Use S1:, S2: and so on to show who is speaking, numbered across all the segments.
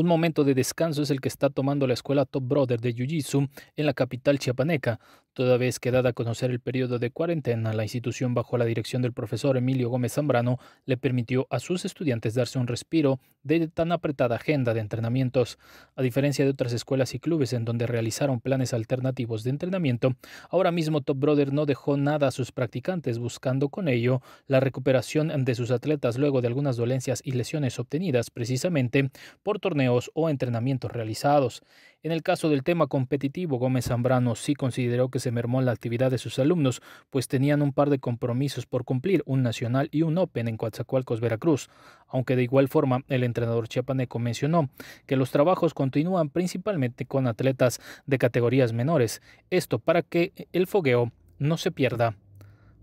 S1: Un momento de descanso es el que está tomando la escuela Top Brother de Jiu-Jitsu en la capital chiapaneca, Toda vez que dada a conocer el periodo de cuarentena, la institución bajo la dirección del profesor Emilio Gómez Zambrano le permitió a sus estudiantes darse un respiro de tan apretada agenda de entrenamientos. A diferencia de otras escuelas y clubes en donde realizaron planes alternativos de entrenamiento, ahora mismo Top Brother no dejó nada a sus practicantes buscando con ello la recuperación de sus atletas luego de algunas dolencias y lesiones obtenidas precisamente por torneos o entrenamientos realizados. En el caso del tema competitivo, Gómez Zambrano sí consideró que se mermó la actividad de sus alumnos, pues tenían un par de compromisos por cumplir, un nacional y un Open en Coatzacoalcos, Veracruz. Aunque de igual forma, el entrenador chiapaneco mencionó que los trabajos continúan principalmente con atletas de categorías menores, esto para que el fogueo no se pierda.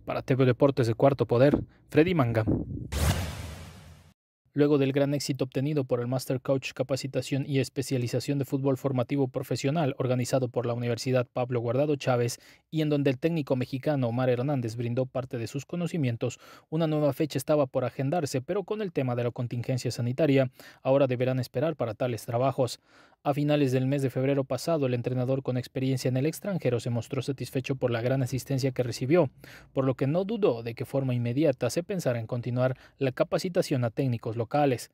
S1: Para TV Deportes de Cuarto Poder, Freddy Manga. Luego del gran éxito obtenido por el Master Coach Capacitación y Especialización de Fútbol Formativo Profesional organizado por la Universidad Pablo Guardado Chávez y en donde el técnico mexicano Omar Hernández brindó parte de sus conocimientos, una nueva fecha estaba por agendarse, pero con el tema de la contingencia sanitaria, ahora deberán esperar para tales trabajos. A finales del mes de febrero pasado, el entrenador con experiencia en el extranjero se mostró satisfecho por la gran asistencia que recibió, por lo que no dudó de que forma inmediata se pensara en continuar la capacitación a técnicos locales.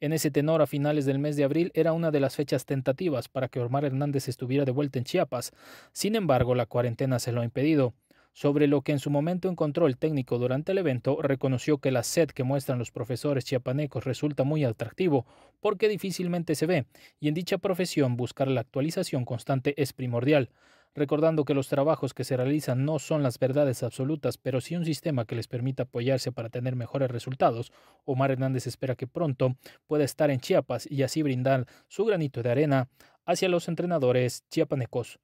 S1: En ese tenor, a finales del mes de abril era una de las fechas tentativas para que Omar Hernández estuviera de vuelta en Chiapas. Sin embargo, la cuarentena se lo ha impedido. Sobre lo que en su momento encontró el técnico durante el evento, reconoció que la sed que muestran los profesores chiapanecos resulta muy atractivo porque difícilmente se ve, y en dicha profesión buscar la actualización constante es primordial recordando que los trabajos que se realizan no son las verdades absolutas, pero sí un sistema que les permita apoyarse para tener mejores resultados. Omar Hernández espera que pronto pueda estar en Chiapas y así brindar su granito de arena hacia los entrenadores chiapanecos.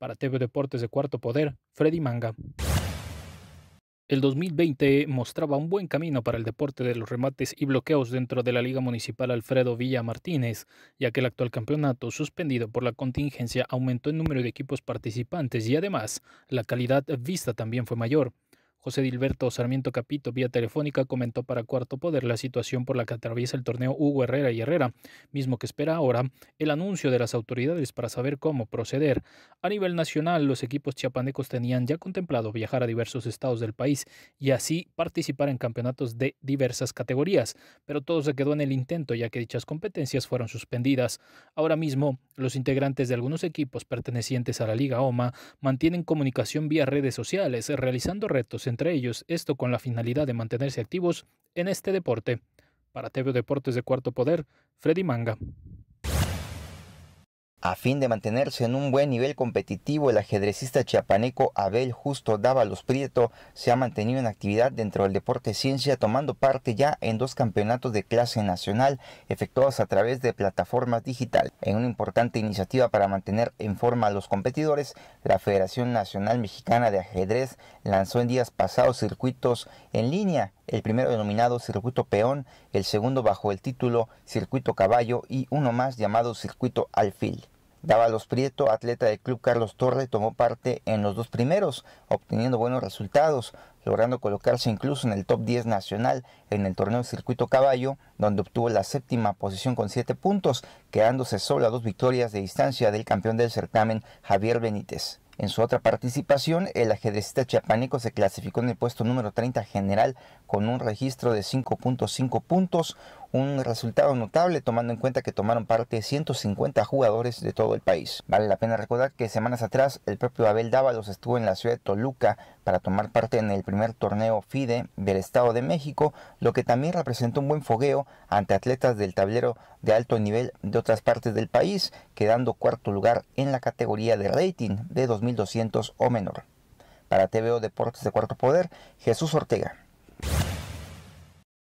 S1: Para TV Deportes de Cuarto Poder, Freddy Manga. El 2020 mostraba un buen camino para el deporte de los remates y bloqueos dentro de la Liga Municipal Alfredo Villa Martínez, ya que el actual campeonato suspendido por la contingencia aumentó el número de equipos participantes y además la calidad vista también fue mayor. José Dilberto Sarmiento Capito, vía telefónica, comentó para Cuarto Poder la situación por la que atraviesa el torneo Hugo Herrera y Herrera, mismo que espera ahora el anuncio de las autoridades para saber cómo proceder. A nivel nacional, los equipos chiapanecos tenían ya contemplado viajar a diversos estados del país y así participar en campeonatos de diversas categorías, pero todo se quedó en el intento ya que dichas competencias fueron suspendidas. Ahora mismo, los integrantes de algunos equipos pertenecientes a la Liga OMA mantienen comunicación vía redes sociales, realizando retos en entre ellos, esto con la finalidad de mantenerse activos en este deporte. Para TV Deportes de Cuarto Poder, Freddy Manga.
S2: A fin de mantenerse en un buen nivel competitivo, el ajedrecista chiapaneco Abel Justo Dávalos Prieto se ha mantenido en actividad dentro del deporte ciencia, tomando parte ya en dos campeonatos de clase nacional efectuados a través de plataformas digital. En una importante iniciativa para mantener en forma a los competidores, la Federación Nacional Mexicana de Ajedrez lanzó en días pasados circuitos en línea el primero denominado circuito peón, el segundo bajo el título circuito caballo y uno más llamado circuito alfil. Dávalos Prieto, atleta del club Carlos Torre, tomó parte en los dos primeros, obteniendo buenos resultados, logrando colocarse incluso en el top 10 nacional en el torneo Circuito Caballo, donde obtuvo la séptima posición con siete puntos, quedándose solo a dos victorias de distancia del campeón del certamen, Javier Benítez. En su otra participación, el ajedrecista chiapánico se clasificó en el puesto número 30 general con un registro de 5.5 puntos, un resultado notable tomando en cuenta que tomaron parte 150 jugadores de todo el país. Vale la pena recordar que semanas atrás el propio Abel Dávalos estuvo en la ciudad de Toluca para tomar parte en el primer torneo FIDE del Estado de México, lo que también representa un buen fogueo ante atletas del tablero de alto nivel de otras partes del país, quedando cuarto lugar en la categoría de rating de 2200 o menor. Para TVO Deportes de Cuarto Poder, Jesús Ortega.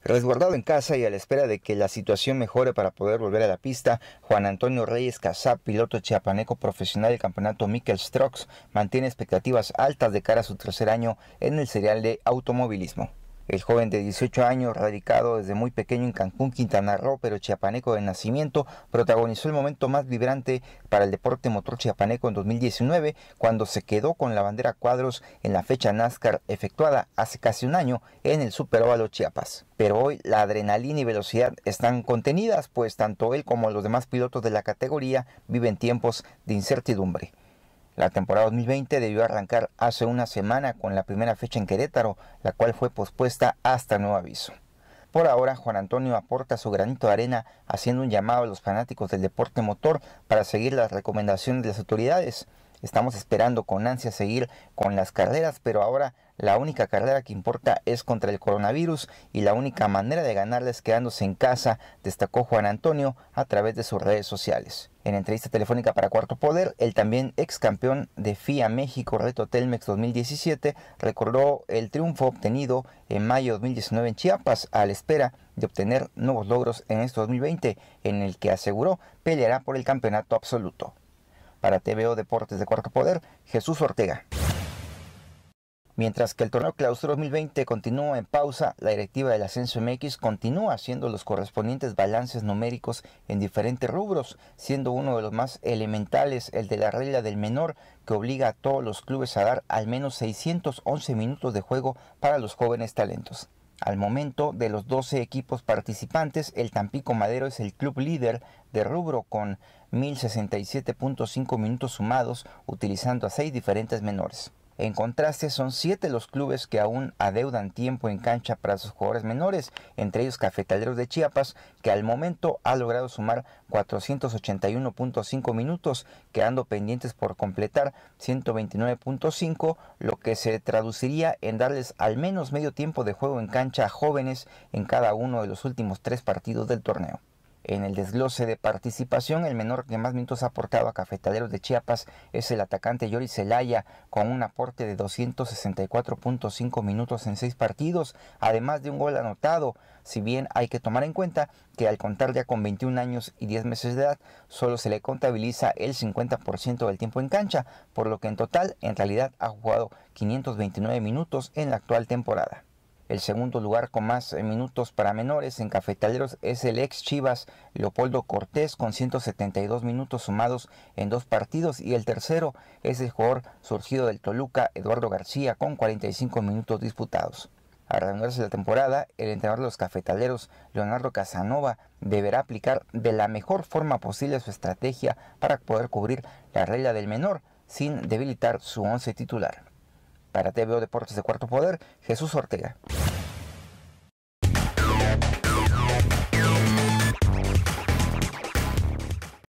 S2: Resguardado en casa y a la espera de que la situación mejore para poder volver a la pista, Juan Antonio Reyes Casá, piloto chiapaneco profesional del campeonato Mikel Strox, mantiene expectativas altas de cara a su tercer año en el serial de automovilismo. El joven de 18 años, radicado desde muy pequeño en Cancún, Quintana Roo, pero chiapaneco de nacimiento, protagonizó el momento más vibrante para el deporte motor chiapaneco en 2019, cuando se quedó con la bandera cuadros en la fecha NASCAR efectuada hace casi un año en el Superóvalo Chiapas. Pero hoy la adrenalina y velocidad están contenidas, pues tanto él como los demás pilotos de la categoría viven tiempos de incertidumbre. La temporada 2020 debió arrancar hace una semana con la primera fecha en Querétaro, la cual fue pospuesta hasta nuevo aviso. Por ahora, Juan Antonio aporta su granito de arena haciendo un llamado a los fanáticos del deporte motor para seguir las recomendaciones de las autoridades. Estamos esperando con ansia seguir con las carreras, pero ahora la única carrera que importa es contra el coronavirus y la única manera de ganarles es quedándose en casa, destacó Juan Antonio a través de sus redes sociales. En entrevista telefónica para Cuarto Poder, el también ex campeón de FIA México Reto Telmex 2017 recordó el triunfo obtenido en mayo de 2019 en Chiapas a la espera de obtener nuevos logros en este 2020, en el que aseguró peleará por el campeonato absoluto. Para TVO Deportes de Cuarto Poder, Jesús Ortega. Mientras que el torneo Claustro 2020 continúa en pausa, la directiva del Ascenso MX continúa haciendo los correspondientes balances numéricos en diferentes rubros, siendo uno de los más elementales el de la regla del menor, que obliga a todos los clubes a dar al menos 611 minutos de juego para los jóvenes talentos. Al momento, de los 12 equipos participantes, el Tampico Madero es el club líder de rubro con 1067.5 minutos sumados, utilizando a seis diferentes menores. En contraste, son siete los clubes que aún adeudan tiempo en cancha para sus jugadores menores, entre ellos Cafetaleros de Chiapas, que al momento ha logrado sumar 481.5 minutos, quedando pendientes por completar 129.5, lo que se traduciría en darles al menos medio tiempo de juego en cancha a jóvenes en cada uno de los últimos tres partidos del torneo. En el desglose de participación, el menor que más minutos ha aportado a Cafetaleros de Chiapas es el atacante Yori Zelaya, con un aporte de 264.5 minutos en seis partidos, además de un gol anotado. Si bien hay que tomar en cuenta que al contar ya con 21 años y 10 meses de edad, solo se le contabiliza el 50% del tiempo en cancha, por lo que en total, en realidad, ha jugado 529 minutos en la actual temporada. El segundo lugar con más eh, minutos para menores en Cafetaleros es el ex Chivas Leopoldo Cortés con 172 minutos sumados en dos partidos y el tercero es el jugador surgido del Toluca Eduardo García con 45 minutos disputados. Al reanudarse la temporada, el entrenador de los cafetaleros, Leonardo Casanova, deberá aplicar de la mejor forma posible su estrategia para poder cubrir la regla del menor sin debilitar su once titular. Para TVO Deportes de Cuarto Poder, Jesús
S1: Ortega.